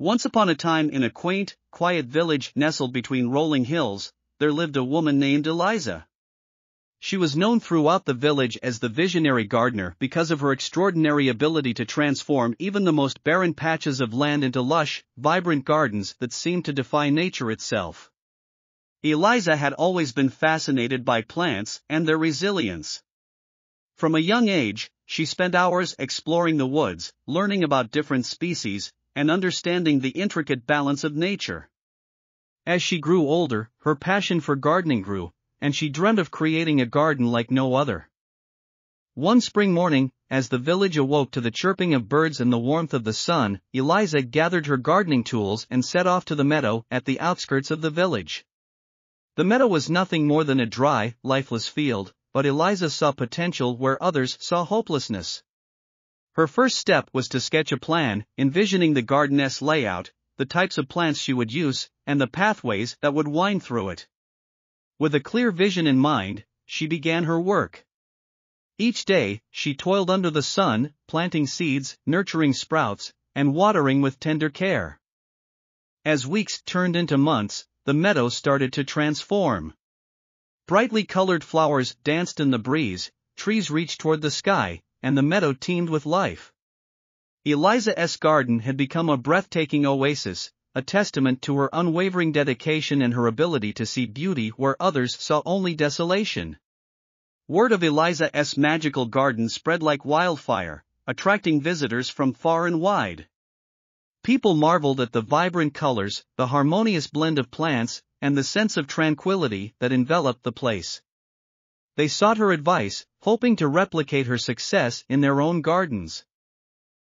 Once upon a time in a quaint, quiet village nestled between rolling hills, there lived a woman named Eliza. She was known throughout the village as the visionary gardener because of her extraordinary ability to transform even the most barren patches of land into lush, vibrant gardens that seemed to defy nature itself. Eliza had always been fascinated by plants and their resilience. From a young age, she spent hours exploring the woods, learning about different species, and understanding the intricate balance of nature. As she grew older, her passion for gardening grew, and she dreamt of creating a garden like no other. One spring morning, as the village awoke to the chirping of birds and the warmth of the sun, Eliza gathered her gardening tools and set off to the meadow at the outskirts of the village. The meadow was nothing more than a dry, lifeless field, but Eliza saw potential where others saw hopelessness. Her first step was to sketch a plan, envisioning the garden's layout, the types of plants she would use, and the pathways that would wind through it. With a clear vision in mind, she began her work. Each day, she toiled under the sun, planting seeds, nurturing sprouts, and watering with tender care. As weeks turned into months, the meadow started to transform. Brightly colored flowers danced in the breeze, trees reached toward the sky, and the meadow teemed with life. Eliza S. Garden had become a breathtaking oasis, a testament to her unwavering dedication and her ability to see beauty where others saw only desolation. Word of Eliza S. magical garden spread like wildfire, attracting visitors from far and wide. People marveled at the vibrant colors, the harmonious blend of plants, and the sense of tranquility that enveloped the place. They sought her advice, hoping to replicate her success in their own gardens.